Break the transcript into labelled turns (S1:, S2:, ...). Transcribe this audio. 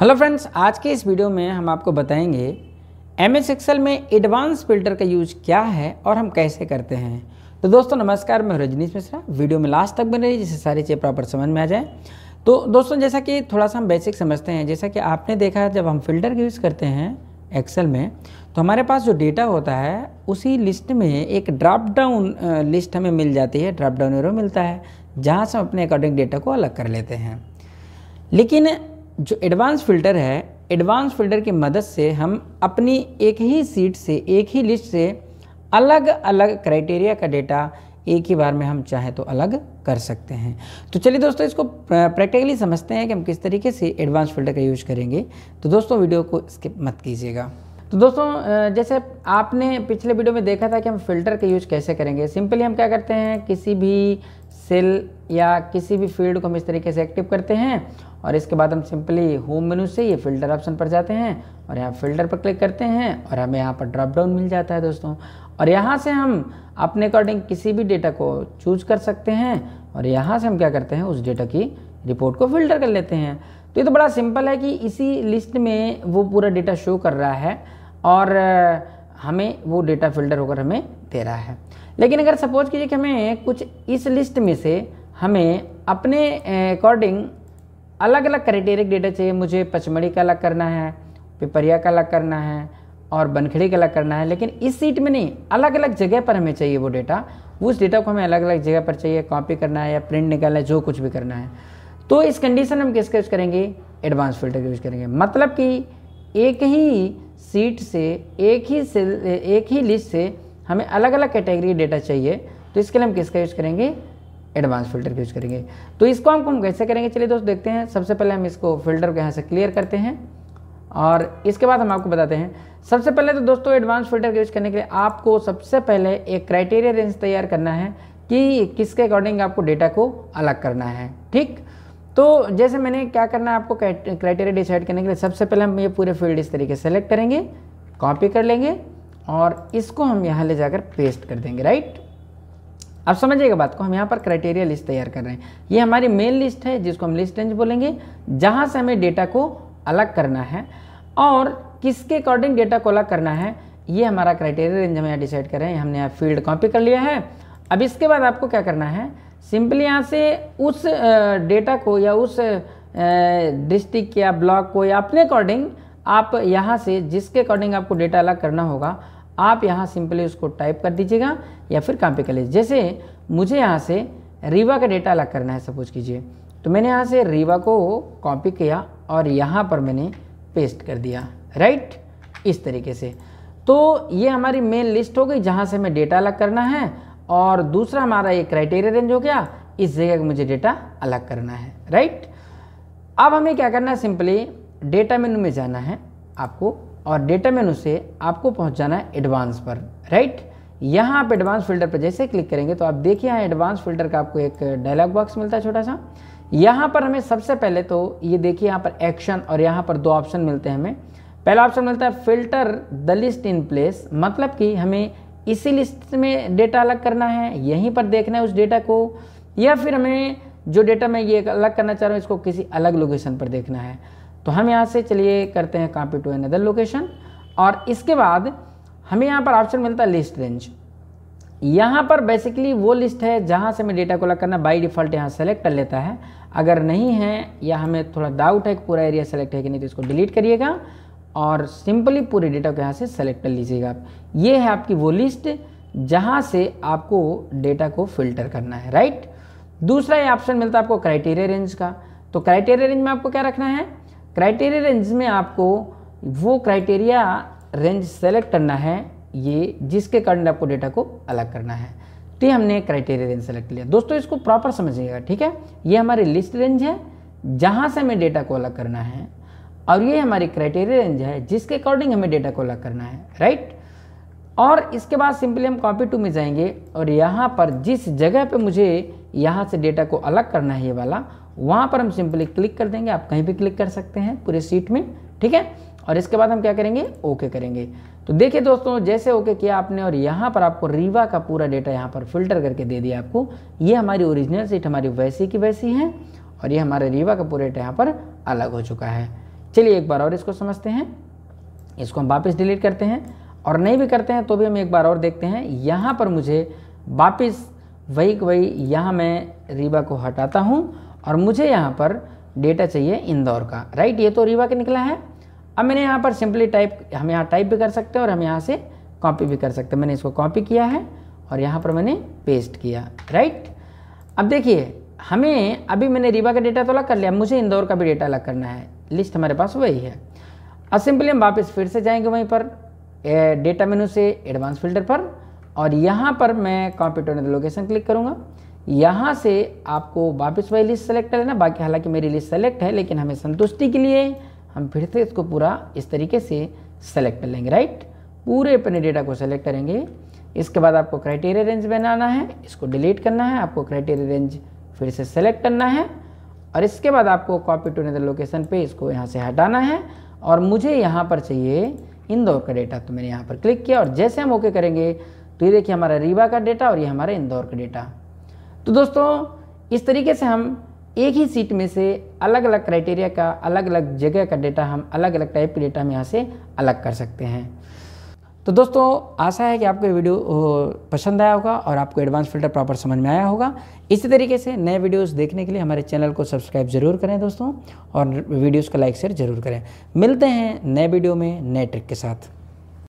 S1: hello friends आज के इस वीडियो में हम आपको बताएंगे एम एस एक्सल में एडवांस फिल्टर का यूज क्या है और हम कैसे करते हैं तो दोस्तों नमस्कार मैं रजनीश मिश्रा वीडियो में लास्ट तक बने रही जिससे सारी चीज़ें प्रॉपर समझ में आ जाए तो दोस्तों जैसा कि थोड़ा सा हम बेसिक समझते हैं जैसा कि आपने देखा जब हम फिल्टर यूज़ करते हैं एक्सेल में तो हमारे पास जो डेटा होता है उसी लिस्ट में एक ड्रॉप डाउन लिस्ट हमें मिल जाती है ड्रॉप डाउन एरो मिलता है जहाँ से हम अपने अकॉर्डिंग डेटा को अलग कर लेते हैं लेकिन जो एडवांस फ़िल्टर है एडवांस फ़िल्टर की मदद से हम अपनी एक ही सीट से एक ही लिस्ट से अलग अलग क्राइटेरिया का डेटा एक ही बार में हम चाहें तो अलग कर सकते हैं तो चलिए दोस्तों इसको प्रैक्टिकली समझते हैं कि हम किस तरीके से एडवांस फ़िल्टर का यूज़ करेंगे तो दोस्तों वीडियो को स्किप मत कीजिएगा तो दोस्तों जैसे आपने पिछले वीडियो में देखा था कि हम फ़िल्टर का यूज़ कैसे करेंगे सिंपली हम क्या करते हैं किसी भी सेल या किसी भी फील्ड को हम इस तरीके से एक्टिव करते हैं और इसके बाद हम सिंपली होम मेनू से ये फ़िल्टर ऑप्शन पर जाते हैं और यहाँ फ़िल्टर पर क्लिक करते हैं और हमें यहाँ पर ड्रॉप डाउन मिल जाता है दोस्तों और यहाँ से हम अपने अकॉर्डिंग किसी भी डेटा को चूज कर सकते हैं और यहाँ से हम क्या करते हैं उस डेटा की रिपोर्ट को फिल्टर कर लेते हैं तो ये तो बड़ा सिंपल है कि इसी लिस्ट में वो पूरा डेटा शो कर रहा है और हमें वो डेटा फिल्टर होकर हमें दे रहा है लेकिन अगर सपोज कीजिए कि हमें कुछ इस लिस्ट में से हमें अपने अकॉर्डिंग अलग अलग क्राइटेरिक डेटा चाहिए मुझे पचमढ़ी का अलग करना है पिपरिया का अलग करना है और बनखड़ी का अलग करना है लेकिन इस सीट में नहीं अलग अलग जगह पर हमें चाहिए वो डेटा उस डेटा को हमें अलग अलग जगह पर चाहिए कॉपी करना है या प्रिंट निकालना है जो कुछ भी करना है तो इस कंडीशन हम किसका यूज़ करेंगे एडवांस फिल्टर का यूज़ करेंगे मतलब कि एक ही सीट से एक ही से एक ही लिस्ट से हमें अलग अलग कैटेगरी डेटा चाहिए तो इसके लिए हम किसका यूज़ करेंगे एडवांस फिल्टर यूज करेंगे तो इसको हम हम कैसे करेंगे चलिए दोस्त देखते हैं सबसे पहले हम इसको फिल्टर को यहाँ से क्लियर करते हैं और इसके बाद हम आपको बताते हैं सबसे पहले तो दोस्तों एडवांस फिल्टर यूज करने के लिए आपको सबसे पहले एक क्राइटेरिया रेंज तैयार करना है कि किसके अकॉर्डिंग आपको डेटा को अलग करना है ठीक तो जैसे मैंने क्या करना है आपको क्राइटेरिया डिसाइड करने के लिए सबसे पहले हम ये पूरे फील्ड इस तरीके सेलेक्ट करेंगे कॉपी कर लेंगे और इसको हम यहाँ ले जाकर पेस्ट कर देंगे राइट आप समझिएगा बात को हम यहाँ पर क्राइटेरिया लिस्ट तैयार कर रहे हैं ये हमारी मेन लिस्ट है जिसको हम लिस्ट रेंज बोलेंगे जहाँ से हमें डेटा को अलग करना है और किसके अकॉर्डिंग डेटा को अलग करना है ये हमारा क्राइटेरिया रेंज हम यहाँ डिसाइड कर रहे हैं हमने यहाँ फील्ड कॉपी कर लिया है अब इसके बाद आपको क्या करना है सिंपली यहाँ से उस डेटा को या उस डिस्ट्रिक्ट या ब्लॉक को या अपने अकॉर्डिंग आप यहाँ से जिसके अकॉर्डिंग आपको डेटा अलग करना होगा आप यहाँ सिंपली उसको टाइप कर दीजिएगा या फिर कापी कर लीजिए जैसे मुझे यहाँ से रीवा का डेटा अलग करना है सपोज कीजिए तो मैंने यहाँ से रीवा को कॉपी किया और यहाँ पर मैंने पेस्ट कर दिया राइट इस तरीके से तो ये हमारी मेन लिस्ट हो गई जहाँ से हमें डेटा अलग करना है और दूसरा हमारा ये क्राइटेरिया रेंज हो गया इस जगह का मुझे डेटा अलग करना है राइट अब हमें क्या करना है सिंपली डेटा मेनू में जाना है आपको और डेटा मेनू से आपको पहुंच जाना है एडवांस पर राइट यहाँ आप एडवांस फिल्टर पर जैसे क्लिक करेंगे तो आप देखिए यहाँ एडवांस फिल्टर का आपको एक डायलॉग बॉक्स मिलता है छोटा सा यहाँ पर हमें सबसे पहले तो ये देखिए यहाँ पर एक्शन और यहाँ पर दो ऑप्शन मिलते हैं हमें पहला ऑप्शन मिलता है filter the list in place मतलब कि हमें इसी लिस्ट में डेटा अलग करना है यहीं पर देखना है उस डेटा को या फिर हमें जो डेटा मैं ये अलग करना चाह रहा हूँ इसको किसी अलग लोकेशन पर देखना है तो हम यहाँ से चलिए करते हैं कॉपी टू अनदर लोकेशन और इसके बाद हमें यहाँ पर ऑप्शन मिलता है लिस्ट रेंज यहाँ पर बेसिकली वो लिस्ट है जहाँ से हमें डेटा को लग करना बाई डिफ़ॉल्ट यहाँ सेलेक्ट कर लेता है अगर नहीं है या हमें थोड़ा डाउट है कि पूरा एरिया सेलेक्ट है कि नहीं तो इसको डिलीट करिएगा और सिंपली पूरे डेटा को यहाँ से सेलेक्ट कर लीजिएगा आप ये है आपकी वो लिस्ट जहाँ से आपको डेटा को फिल्टर करना है राइट दूसरा ये ऑप्शन मिलता है आपको क्राइटेरिया रेंज का तो क्राइटेरिया रेंज में आपको क्या रखना है क्राइटेरिया रेंज में आपको वो क्राइटेरिया रेंज सेलेक्ट करना है ये जिसके कारण आपको डेटा को अलग करना है तो ये हमने क्राइटेरिया रेंज सेलेक्ट लिया दोस्तों इसको प्रॉपर समझिएगा ठीक है ये हमारी लिस्ट रेंज है जहाँ से हमें डेटा को अलग करना है और ये हमारी क्राइटेरिया रेंज है जिसके अकॉर्डिंग हमें डेटा को अलग करना है राइट और इसके बाद सिंपली हम कॉपी टू में जाएंगे और यहाँ पर जिस जगह पे मुझे यहाँ से डेटा को अलग करना है ये वाला वहाँ पर हम सिंपली क्लिक कर देंगे आप कहीं भी क्लिक कर सकते हैं पूरे सीट में ठीक है और इसके बाद हम क्या करेंगे ओके करेंगे तो देखिए दोस्तों जैसे ओके किया आपने और यहाँ पर आपको रीवा का पूरा डेटा यहाँ पर फिल्टर करके दे दिया आपको ये हमारी ओरिजिनल सीट हमारी वैसी की वैसी है और ये हमारे रीवा का पूरा डेटा यहाँ पर अलग हो चुका है चलिए एक बार और इसको समझते हैं इसको हम वापस डिलीट करते हैं और नहीं भी करते हैं तो भी हम एक बार और देखते हैं यहाँ पर मुझे वापस वही वही यहाँ मैं रीवा को हटाता हूँ और मुझे यहाँ पर डेटा चाहिए इंदौर का राइट ये तो रीवा के निकला है अब मैंने यहाँ पर सिंपली टाइप हम यहाँ टाइप भी कर सकते हैं और हम यहाँ से कॉपी भी कर सकते हैं मैंने इसको कॉपी किया है और यहाँ पर मैंने पेस्ट किया राइट अब देखिए हमें अभी मैंने रीवा का डेटा तो अलग कर लिया मुझे इंदौर का भी डेटा अलग करना है लिस्ट हमारे पास वही है अब सिंपली हम वापस फिर से जाएंगे वहीं पर डेटा मेनू से एडवांस फिल्टर पर और यहाँ पर मैं कॉम्प्यूटर लोकेशन क्लिक करूँगा यहाँ से आपको वापस वही लिस्ट सेलेक्ट कर लेना बाकी हालांकि मेरी लिस्ट सेलेक्ट है लेकिन हमें संतुष्टि के लिए हम फिर से इसको पूरा इस तरीके से सेलेक्ट कर लेंगे राइट पूरे अपने डेटा को सेलेक्ट करेंगे इसके बाद आपको क्राइटेरिया रेंज बनाना है इसको डिलीट करना है आपको क्राइटेरिया रेंज फिर से सेलेक्ट करना है और इसके बाद आपको कॉपी टू नदर लोकेशन पे इसको यहाँ से हटाना है और मुझे यहाँ पर चाहिए इंदौर का डेटा तो मैंने यहाँ पर क्लिक किया और जैसे हम ओके करेंगे तो ये देखिए हमारा रीवा का डेटा और ये हमारा इंदौर का डेटा तो दोस्तों इस तरीके से हम एक ही सीट में से अलग अलग क्राइटेरिया का अलग अलग जगह का डेटा हम अलग अलग टाइप के डेटा हम यहाँ से अलग कर सकते हैं तो दोस्तों आशा है कि आपको ये वीडियो पसंद आया होगा और आपको एडवांस फिल्टर प्रॉपर समझ में आया होगा इसी तरीके से नए वीडियोस देखने के लिए हमारे चैनल को सब्सक्राइब जरूर करें दोस्तों और वीडियोस को लाइक शेयर जरूर करें मिलते हैं नए वीडियो में नए ट्रिक के साथ